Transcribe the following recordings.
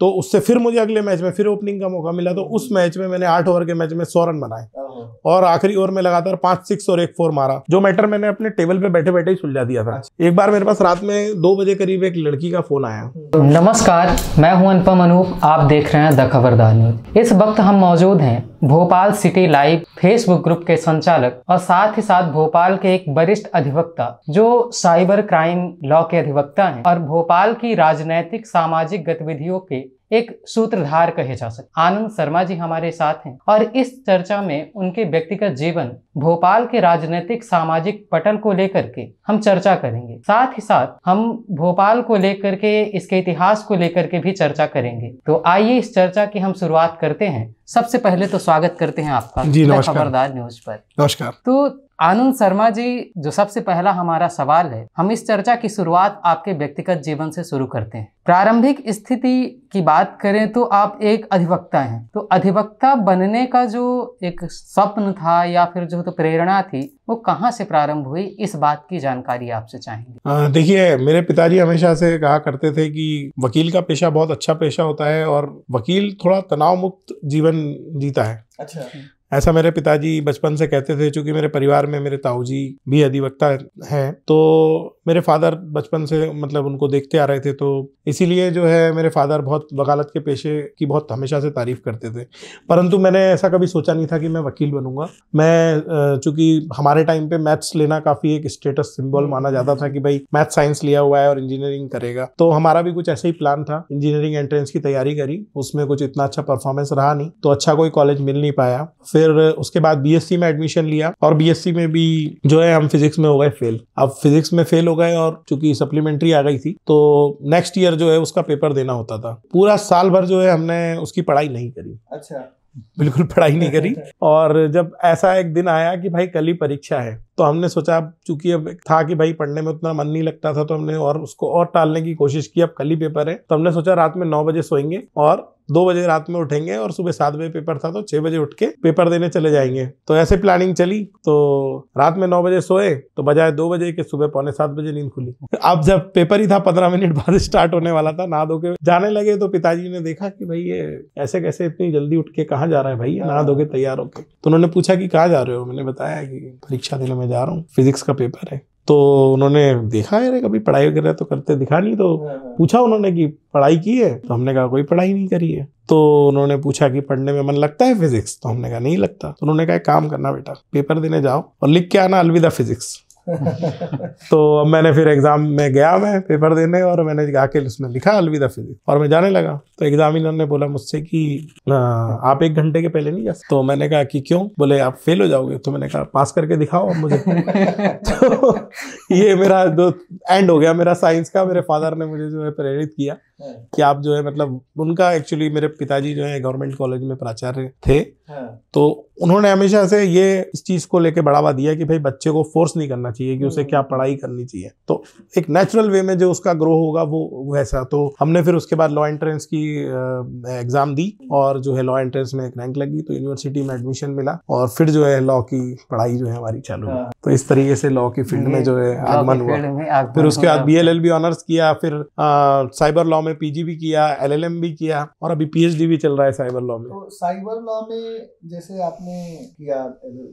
तो उससे फिर मुझे अगले मैच में फिर ओपनिंग का मौका मिला तो उस मैच में मैंने आठ ओवर के मैच में सौ रन बनाए और आखिरी ओवर में लगातार पांच सिक्स और एक फोर मारा जो मैटर मैंने अपने टेबल पे बैठे बैठे ही सुलझा दिया था अच्छा। एक बार मेरे पास रात में दो बजे करीब एक लड़की का फोन आया नमस्कार मैं हूं अनुपम अनूप आप देख रहे हैं द खबरदार न्यूज इस वक्त हम मौजूद हैं Bhopal city live Facebook group के संचालक और साथ ही साथ भोपाल के एक वरिष्ठ अधिवक्ता जो साइबर क्राइम लॉ के अधिवक्ता हैं और भोपाल की राजनैतिक सामाजिक गतिविधियों के एक सूत्रधार कहे जा सकते आनंद शर्मा जी हमारे साथ हैं और इस चर्चा में उनके व्यक्तिगत जीवन भोपाल के राजनीतिक सामाजिक पटल को लेकर के हम चर्चा करेंगे साथ ही साथ हम भोपाल को लेकर के इसके इतिहास को लेकर के भी चर्चा करेंगे तो आइए इस चर्चा की हम शुरुआत करते हैं सबसे पहले तो स्वागत करते हैं आपका जी खबरदार न्यूज पर नमस्कार तो आनंद शर्मा जी जो सबसे पहला हमारा सवाल है हम इस चर्चा की शुरुआत आपके व्यक्तिगत जीवन से शुरू करते हैं प्रारंभिक स्थिति की बात करें तो आप एक अधिवक्ता हैं तो अधिवक्ता बनने का जो एक स्वप्न था या फिर जो तो प्रेरणा थी वो कहाँ से प्रारंभ हुई इस बात की जानकारी आपसे चाहेंगे देखिए मेरे पिताजी हमेशा से कहा करते थे कि वकील का पेशा बहुत अच्छा पेशा होता है और वकील थोड़ा तनाव मुक्त जीवन जीता है अच्छा ऐसा मेरे पिताजी बचपन से कहते थे चूंकि मेरे परिवार में मेरे ताऊजी भी अधिवक्ता हैं तो मेरे फादर बचपन से मतलब उनको देखते आ रहे थे तो इसीलिए जो है मेरे फादर बहुत वकालत के पेशे की बहुत हमेशा से तारीफ़ करते थे परंतु मैंने ऐसा कभी सोचा नहीं था कि मैं वकील बनूंगा मैं चूंकि हमारे टाइम पे मैथ्स लेना काफ़ी एक स्टेटस हम्म। सिंबल माना जाता था कि भाई मैथ साइंस लिया हुआ है और इंजीनियरिंग करेगा तो हमारा भी कुछ ऐसे ही प्लान था इंजीनियरिंग एंट्रेंस की तैयारी करी उसमें कुछ इतना अच्छा परफॉर्मेंस रहा नहीं तो अच्छा कोई कॉलेज मिल नहीं पाया फिर उसके बाद बीएससी में एडमिशन लिया और बीएससी में भी जो है हम फिजिक्स में हो गए फेल अब फिजिक्स में फेल हो गए और चूंकि सप्लीमेंट्री आ गई थी तो नेक्स्ट ईयर जो है उसका पेपर देना होता था पूरा साल भर जो है हमने उसकी पढ़ाई नहीं करी अच्छा बिल्कुल पढ़ाई नहीं करी और जब ऐसा एक दिन आया कि भाई कल ही परीक्षा है तो हमने सोचा चूंकि अब था कि भाई पढ़ने में उतना मन नहीं लगता था तो हमने और उसको और टालने की कोशिश की अब कल ही पेपर है तो हमने सोचा रात में नौ बजे सोएंगे और दो बजे रात में उठेंगे और सुबह सात बजे पेपर था तो छह बजे उठ के पेपर देने चले जाएंगे तो ऐसे प्लानिंग चली तो रात में नौ बजे सोए तो बजाय दो बजे के सुबह पौने सात बजे नींद खुली अब जब पेपर ही था पंद्रह मिनट बाद स्टार्ट होने वाला था नहा धोके जाने लगे तो पिताजी ने देखा कि भाई ये ऐसे कैसे इतनी जल्दी उठ के कहाँ जा रहा है भाई नहा धो के तैयार होके तो उन्होंने पूछा कि कहाँ जा रहे हो मैंने बताया कि परीक्षा देने में जा रहा हूँ फिजिक्स का पेपर है तो उन्होंने देखा है कभी पढ़ाई वगैरह तो करते दिखा नहीं तो हाँ, हाँ। पूछा उन्होंने कि पढ़ाई की है तो हमने कहा कोई पढ़ाई नहीं करी है तो उन्होंने पूछा कि पढ़ने में मन लगता है फिजिक्स तो हमने कहा नहीं लगता तो उन्होंने कहा काम करना बेटा पेपर देने जाओ और लिख के आना अलविदा फिजिक्स तो अब मैंने फिर एग्ज़ाम में गया मैं पेपर देने और मैंने आके उसमें लिखा अलविदा फिजिक्स और मैं जाने लगा तो एग्जामिनर ने बोला मुझसे कि आप एक घंटे के पहले नहीं जा तो मैंने कहा कि क्यों बोले आप फेल हो जाओगे तो मैंने कहा पास करके दिखाओ आप मुझे तो ये मेरा जो एंड हो गया मेरा साइंस का मेरे फादर ने मुझे जो है प्रेरित किया हाँ। कि आप जो है मतलब उनका एक्चुअली मेरे पिताजी जो है गवर्नमेंट कॉलेज में प्राचार्य थे हाँ। तो उन्होंने हमेशा से ये इस चीज़ को लेके बढ़ावा दिया कि भाई बच्चे को फोर्स नहीं करना चाहिए कि उसे क्या हम्म। पढ़ाई करनी चाहिए तो एक नेचुरल वे में जो उसका ग्रो होगा वो वैसा तो हमने फिर उसके बाद लॉ एंट्रेंस की एग्ज़ाम दी और जो है लॉ एंट्रेंस में एक रैंक लगी तो यूनिवर्सिटी में एडमिशन मिला और फिर जो है लॉ की पढ़ाई जो है हमारी चालू हुई हाँ। तो इस तरीके से लॉ की फील्ड में जो है आगमन हुआ फिर उसके बाद बी एल ऑनर्स किया फिर साइबर लॉ में पीजी भी किया एम भी किया और अभी डी भी चल रहा है साइबर लॉ में साइबर तो लॉ में जैसे आपने आपने किया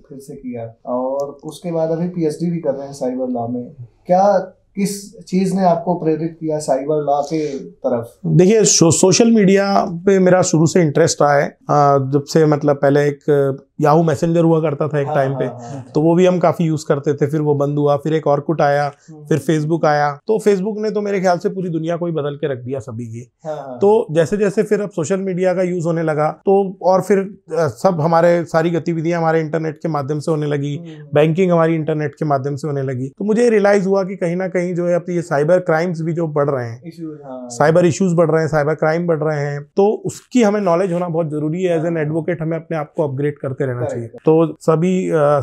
फिर से किया और उसके बाद अभी पीएचडी भी कर रहे हैं साइबर लॉ में क्या किस चीज़ ने आपको प्रेरित किया साइबर लॉ के तरफ देखिए सो, सोशल मीडिया पे मेरा शुरू से इंटरेस्ट रहा है हाँ, जब से मतलब पहले एक याहू मैसेंजर हुआ करता था एक टाइम हाँ, पे हाँ, हाँ। तो वो भी हम काफ़ी यूज़ करते थे फिर वो बंद हुआ फिर एक और कुट आया हम्म। फिर फेसबुक आया तो फेसबुक ने तो मेरे ख्याल से पूरी दुनिया को ही बदल के रख दिया सभी की तो जैसे जैसे फिर अब सोशल मीडिया का यूज़ होने लगा तो और फिर सब हमारे सारी गतिविधियां हमारे इंटरनेट के माध्यम से होने लगी बैंकिंग हम्म। हमारी इंटरनेट के माध्यम से होने लगी तो मुझे रियलाइज़ हुआ कि कहीं ना कहीं जो है अब तो ये साइबर क्राइम्स भी जो बढ़ रहे हैं साइबर इश्यूज़ बढ़ रहे हैं साइबर क्राइम बढ़ रहे हैं तो उसकी हमें नॉलेज होना बहुत ज़रूरी है एज एन एडवोकेट हमें अपने आप को अपग्रेड करते रहे रहना चाहिए तो सभी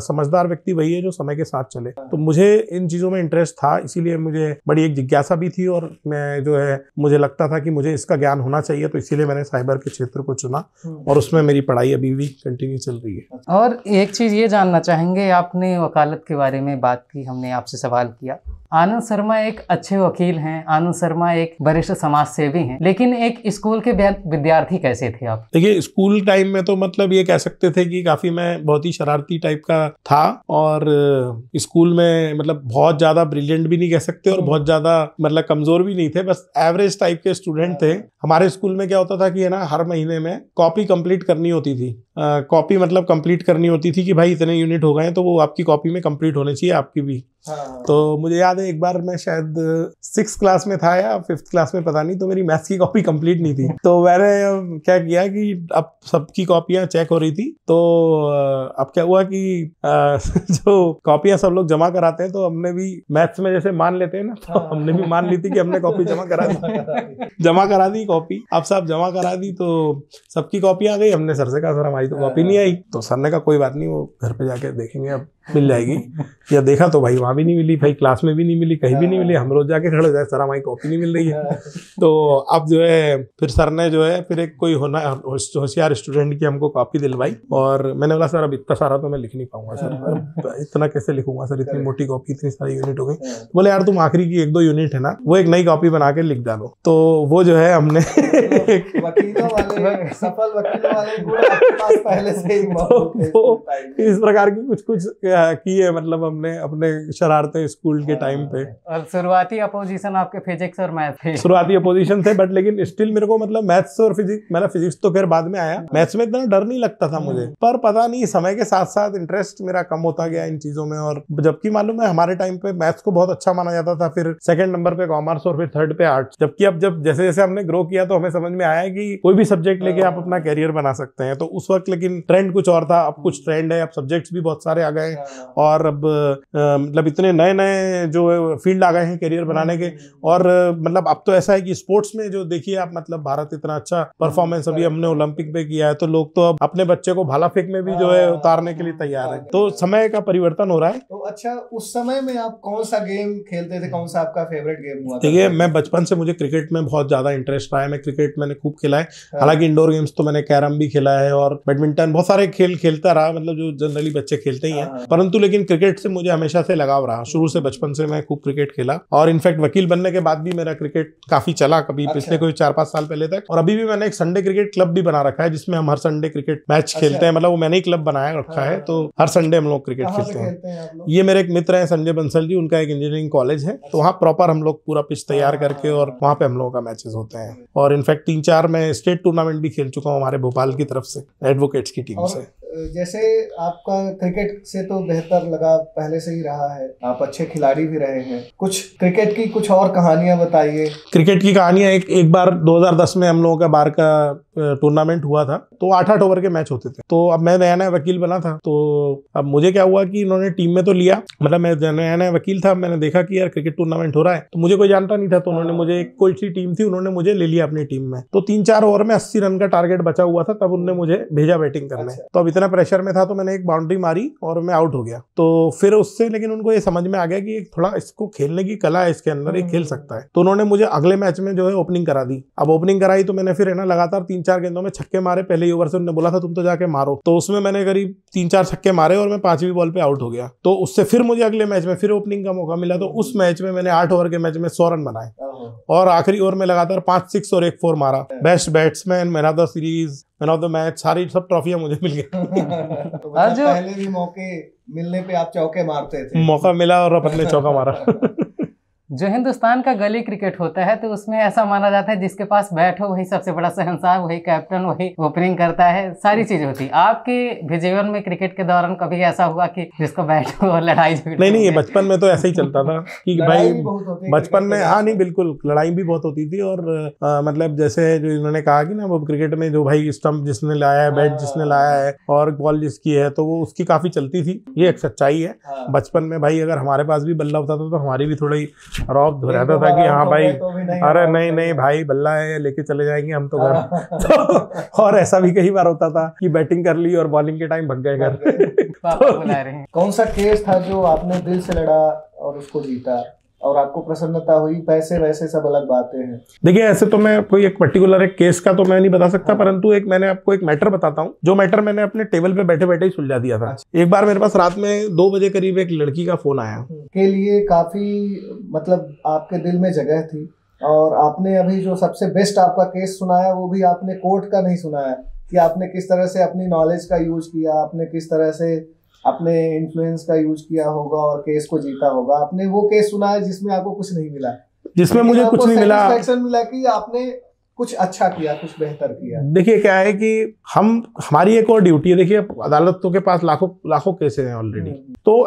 समझदार व्यक्ति वही है जो समय के साथ चले तो मुझे इन चीज़ों में इंटरेस्ट था इसीलिए मुझे बड़ी एक जिज्ञासा भी थी और मैं जो है मुझे लगता था कि मुझे इसका ज्ञान होना चाहिए तो इसीलिए मैंने साइबर के क्षेत्र को चुना हम्म। और उसमें मेरी पढ़ाई अभी भी कंटिन्यू चल रही है और एक चीज़ ये जानना चाहेंगे आपने वकालत के बारे में बात की हमने आपसे सवाल किया आनंद शर्मा एक अच्छे वकील हैं आनंद शर्मा एक वरिष्ठ समाज सेवी हैं लेकिन एक स्कूल के विद्यार्थी कैसे थे आप देखिए स्कूल टाइम में तो मतलब ये कह सकते थे कि काफी मैं बहुत ही शरारती टाइप का था और स्कूल में मतलब बहुत ज्यादा ब्रिलियंट भी नहीं कह सकते और हम्म। बहुत ज्यादा मतलब कमजोर भी नहीं थे बस एवरेज टाइप के स्टूडेंट थे हाँ। हमारे स्कूल में क्या होता था कि है ना हर महीने में कॉपी कंप्लीट करनी होती थी कॉपी मतलब कंप्लीट करनी होती थी कि भाई इतने यूनिट हो गए तो वो आपकी कॉपी में कंप्लीट होने चाहिए आपकी भी हाँ। तो मुझे याद है एक बार मैं शायद सिक्स क्लास में था या फिफ्थ क्लास में पता नहीं तो मेरी मैथ्स की कॉपी कंप्लीट नहीं थी तो मैंने क्या किया कि अब सबकी कॉपियां चेक हो रही थी तो अब क्या हुआ कि जो कॉपियां सब लोग जमा कराते हैं तो हमने भी मैथ्स में जैसे मान लेते हैं ना तो हाँ। हमने भी मान ली थी कि हमने कॉपी जमा करा दी जमा करा दी कॉपी अब सब जमा करा दी तो सबकी कॉपी आ गई हमने सर से कहा सर हमारी तो कॉपी नहीं आई तो सर ने कहा कोई बात नहीं वो घर पे जाके देखेंगे अब मिल जाएगी या देखा तो भाई वहाँ भी नहीं मिली भाई क्लास में भी नहीं मिली कहीं भी नहीं मिली हाँ। हम रोज जाके खड़े जाए सर हमारी कॉपी नहीं मिल रही है हाँ। तो अब जो है फिर सर ने जो है फिर एक कोई होना होशियार स्टूडेंट की हमको कॉपी दिलवाई और मैंने बोला सर अब इतना सारा तो मैं लिख नहीं पाऊंगा सर हाँ। इतना कैसे लिखूंगा सर इतनी मोटी कॉपी इतनी सारी यूनिट हो गई तो बोले यार तुम आखिरी की एक दो यूनिट है ना वो एक नई कॉपी बना के लिख डालो तो वो जो है हमने वकीलों वाले सफल वकीलों वाले पास पहले से ही तो, वो इस प्रकार की कुछ कुछ की है मतलब हमने अपने शरारते स्कूल के टाइम हाँ। पे और शुरुआती अपोजिशन आपके फिजिक्स और मैथ थे शुरुआती अपोजिशन थे बट लेकिन स्टिल मेरे को मतलब मैथ्स और फिजिक्स मैंने फिजिक्स तो फिर बाद में आया मैथ्स में इतना डर नहीं लगता था मुझे हाँ। पर पता नहीं समय के साथ साथ इंटरेस्ट मेरा कम होता गया इन चीजों में और जबकि मालूम है हमारे टाइम पे मैथ्स को बहुत अच्छा माना जाता था फिर सेकंड नंबर पे कॉमर्स और फिर थर्ड पे आर्ट्स जबकि अब जब जैसे जैसे हमने ग्रो किया तो हमें समझ में आया कि कोई भी सब्जेक्ट लेके हाँ। आप अपना करियर बना सकते हैं तो उस वक्त वक्त लेकिन ट्रेंड कुछ और था अब कुछ ट्रेंड है अब सब्जेक्ट्स भी बहुत सारे आ गए हैं हाँ। और अब मतलब इतने नए नए जो फील्ड आ गए हैं करियर बनाने के हम्म। और मतलब अब तो ऐसा है कि स्पोर्ट्स में जो देखिए आप मतलब भारत इतना अच्छा परफॉर्मेंस अभी हमने ओलंपिक में किया है तो लोग तो अब अपने बच्चे को भाला फेंक में भी जो है हाँ। उतारने के लिए तैयार है तो समय का परिवर्तन हो रहा है तो अच्छा उस समय में आप कौन सा गेम खेलते थे कौन सा आपका फेवरेट गेम हुआ देखिए मैं बचपन से मुझे क्रिकेट में बहुत ज्यादा इंटरेस्ट रहा है मैं क्रिकेट मैंने खूब खेला है हाँ। हालांकि इंडोर गेम्स तो मैंने कैरम भी खेला है और बैडमिंटन बहुत सारे खेल खेलता रहा मतलब जो जनरली बच्चे खेलते ही हैं हाँ। परंतु लेकिन क्रिकेट से मुझे हमेशा से लगाव रहा शुरू से बचपन से मैं खूब क्रिकेट खेला और इनफैक्ट वकील बनने के बाद भी मेरा क्रिकेट काफी चला कभी अच्छा। पिछले कोई चार पांच साल पहले तक और अभी भी मैंने एक संडे क्रिकेट क्लब भी बना रखा है जिसमें हम हर संडे क्रिकेट मैच खेलते हैं मतलब वो मैंने ही क्लब बनाया हाँ। रखा है तो हर संडे हम लोग क्रिकेट खेलते हैं ये मेरे एक मित्र है संजय बंसल जी उनका एक इंजीनियरिंग कॉलेज है तो अच्छा। वहाँ प्रॉपर हम लोग पूरा पिच तैयार हाँ। करके और वहाँ पे हम लोगों का मैचेस होते हैं और इनफैक्ट तीन चार मैं स्टेट टूर्नामेंट भी खेल चुका हूँ हमारे भोपाल की तरफ से एडवोकेट्स की टीम से जैसे आपका क्रिकेट से तो बेहतर लगा पहले से ही रहा है आप अच्छे खिलाड़ी भी रहे हैं कुछ क्रिकेट की कुछ और कहानियां बताइए क्रिकेट की कहानियां एक एक बार 2010 में हम लोगों का बार का टूर्नामेंट हुआ था तो आठ आठ ओवर के मैच होते थे तो अब मैं नया नया वकील बना था तो अब मुझे क्या हुआ कि इन्होंने टीम में तो लिया मतलब मैं नया नया वकील था मैंने देखा कि यार क्रिकेट टूर्नामेंट हो रहा है तो मुझे कोई जानता नहीं था तो उन्होंने मुझे कोई सी टीम थी उन्होंने मुझे ले लिया अपनी टीम में तो तीन चार ओवर में अस्सी रन का टारगेट बचा हुआ था तब उन्होंने मुझे भेजा बैटिंग करने अच्छा। तो अब इतना इतना प्रेशर में था तो मैंने एक बाउंड्री मारी और मैं आउट हो गया तो फिर उससे लेकिन उनको ये समझ में आ गया कि थोड़ा इसको खेलने की कला है इसके अंदर ये खेल हम्म। सकता है तो उन्होंने मुझे अगले मैच में जो है ओपनिंग करा दी अब ओपनिंग कराई तो मैंने फिर है ना लगातार तीन चार गेंदों में छक्के मारे पहले ही ओवर से उन्होंने बोला था तुम तो जाके मारो तो उसमें मैंने करीब तीन चार छक्के मारे और मैं पांचवी बॉल पे आउट हो गया तो उससे फिर मुझे अगले मैच में फिर ओपनिंग का मौका मिला तो हम्म। उस मैच में मैंने आठ ओवर के मैच में सौ रन बनाए और आखिरी ओवर में लगातार पांच सिक्स और एक फोर मारा best batsman man of the series man of the match सारी सब ट्रॉफियां मुझे मिल गई तो पहले भी मौके मिलने पे आप चौके मारते थे मौका मिला और अपन ने चौका मारा जो हिंदुस्तान का गली क्रिकेट होता है तो उसमें ऐसा माना जाता है जिसके पास बैट हो वही सबसे बड़ा सहनसार वही कैप्टन वही ओपनिंग करता है सारी चीज होती है आपके जीवन में क्रिकेट के दौरान कभी ऐसा हुआ कि जिसको बैठ हो लड़ाई नहीं नहीं बचपन में तो ऐसा ही चलता था कि भाई बचपन में हाँ नहीं बिल्कुल लड़ाई भी बहुत होती थी और मतलब जैसे जो इन्होंने कहा कि ना वो क्रिकेट में जो भाई स्टम्प जिसने लाया है बैट जिसने हाँ। लाया है और बॉल जिसकी है तो वो उसकी काफी चलती थी ये एक सच्चाई है हाँ। बचपन में भाई अगर हमारे पास भी बल्ला होता था तो हमारी भी थोड़ी रॉब हो तो था कि हाँ तो भाई तो अरे नहीं नहीं भाई बल्ला है लेके चले जाएंगे हम तो घर हाँ। और ऐसा भी कई बार होता था कि बैटिंग कर ली और बॉलिंग के टाइम भग गए घर कौन सा केस था जो आपने दिल से लड़ा और उसको जीता और आपको प्रसन्नता हुई पैसे वैसे सब अलग बातें हैं देखिए ऐसे तो मैं कोई एक पर्टिकुलर एक केस का तो मैं नहीं बता सकता हाँ। परंतु एक मैंने आपको एक मैटर बताता हूँ जो मैटर मैंने अपने टेबल पे बैठे बैठे ही सुलझा दिया था अच्छा। एक बार मेरे पास रात में दो बजे करीब एक लड़की का फोन आया हम्म। के लिए काफी मतलब आपके दिल में जगह थी और आपने अभी जो सबसे बेस्ट आपका केस सुनाया वो भी आपने कोर्ट का नहीं सुनाया कि आपने किस तरह से अपनी नॉलेज का यूज किया आपने किस तरह से अपने इन्फ्लुएंस का यूज किया होगा और केस को जीता होगा आपने वो केस सुना है जिसमें आपको कुछ नहीं मिला जिसमें मुझे कुछ नहीं मिला मिला कि आपने कुछ अच्छा किया कुछ बेहतर किया देखिए क्या है कि हम हमारी एक और ड्यूटी है देखिए अदालतों के पास लाखों लाखों केसेस हैं ऑलरेडी हम्म। तो